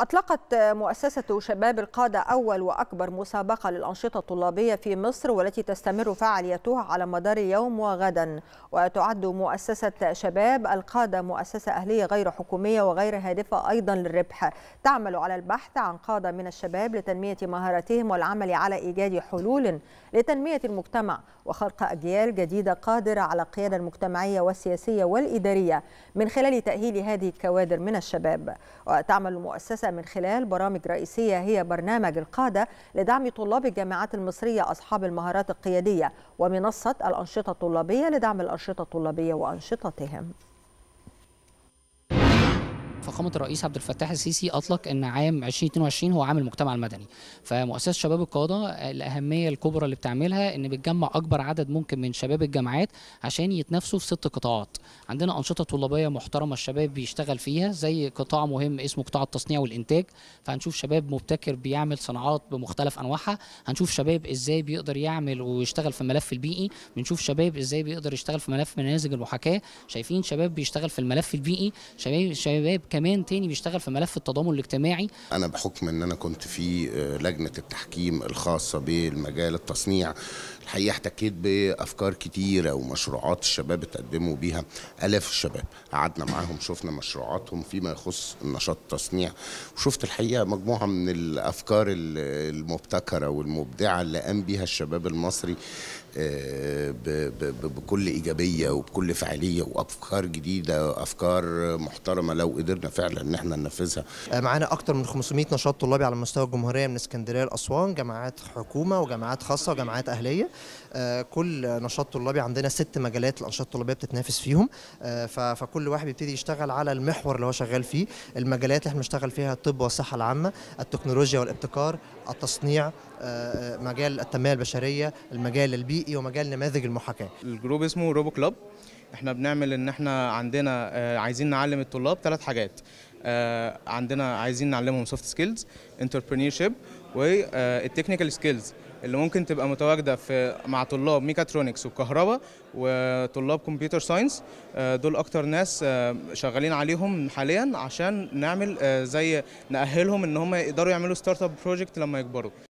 أطلقت مؤسسة شباب القادة أول وأكبر مسابقة للأنشطة الطلابية في مصر والتي تستمر فعاليتها على مدار اليوم وغدا وتعد مؤسسة شباب القادة مؤسسة أهلية غير حكومية وغير هادفة أيضا للربح تعمل على البحث عن قادة من الشباب لتنمية مهاراتهم والعمل على إيجاد حلول لتنمية المجتمع وخلق أجيال جديدة قادرة على القيادة المجتمعية والسياسية والإدارية من خلال تأهيل هذه الكوادر من الشباب وتعمل المؤسسة من خلال برامج رئيسية هي برنامج القادة لدعم طلاب الجامعات المصرية أصحاب المهارات القيادية ومنصة الأنشطة الطلابية لدعم الأنشطة الطلابية وأنشطتهم فخامة الرئيس عبد الفتاح السيسي أطلق أن عام 2022 هو عام المجتمع المدني فمؤسسة شباب القادة الأهمية الكبرى اللي بتعملها أن بتجمع أكبر عدد ممكن من شباب الجامعات عشان يتنافسوا في ست قطاعات عندنا أنشطة طلابية محترمة الشباب بيشتغل فيها زي قطاع مهم اسمه قطاع التصنيع والإنتاج فهنشوف شباب مبتكر بيعمل صناعات بمختلف أنواعها هنشوف شباب إزاي بيقدر يعمل ويشتغل في الملف البيئي بنشوف شباب إزاي بيقدر يشتغل في ملف منازل المحاكاة شايفين شباب بيشتغل في الملف البيئي شباب كمان تاني بيشتغل في ملف التضامن الاجتماعي انا بحكم ان انا كنت في آه، لجنه التحكيم الخاصه بالمجال التصنيع الحقيقه احتكيت بافكار كتيره ومشروعات الشباب اتقدموا بيها الاف الشباب قعدنا معاهم شفنا مشروعاتهم فيما يخص النشاط التصنيع وشفت الحقيقه مجموعه من الافكار المبتكره والمبدعه اللي قام بيها الشباب المصري آه، بكل ايجابيه وبكل فعاليه وافكار جديده افكار محترمه لو قدرنا قدرنا فعلا ان احنا ننفذها آه، معانا اكتر من 500 نشاط طلابي على مستوى الجمهوريه من اسكندريه لاسوان جامعات حكومه وجامعات خاصه وجامعات اهليه آه، كل نشاط طلابي عندنا ست مجالات الانشطه الطلابيه بتتنافس فيهم آه، فكل واحد بيبتدي يشتغل على المحور اللي هو شغال فيه المجالات اللي احنا بنشتغل فيها الطب والصحه العامه التكنولوجيا والابتكار التصنيع مجال التنميه البشريه المجال البيئي ومجال نماذج المحاكاه الجروب اسمه روبو كلاب احنا بنعمل ان احنا عندنا آه، عايزين نعلم الطلاب ثلاث حاجات آه، عندنا عايزين نعلمهم سوفت سكيلز انتربرينورشيب والتكنيكال سكيلز اللي ممكن تبقى متواجده في مع طلاب ميكاترونكس والكهرباء وطلاب كمبيوتر ساينس آه، دول اكتر ناس شغالين عليهم حاليا عشان نعمل زي ناهلهم ان هم يقدروا يعملوا ستارت اب بروجكت لما يكبروا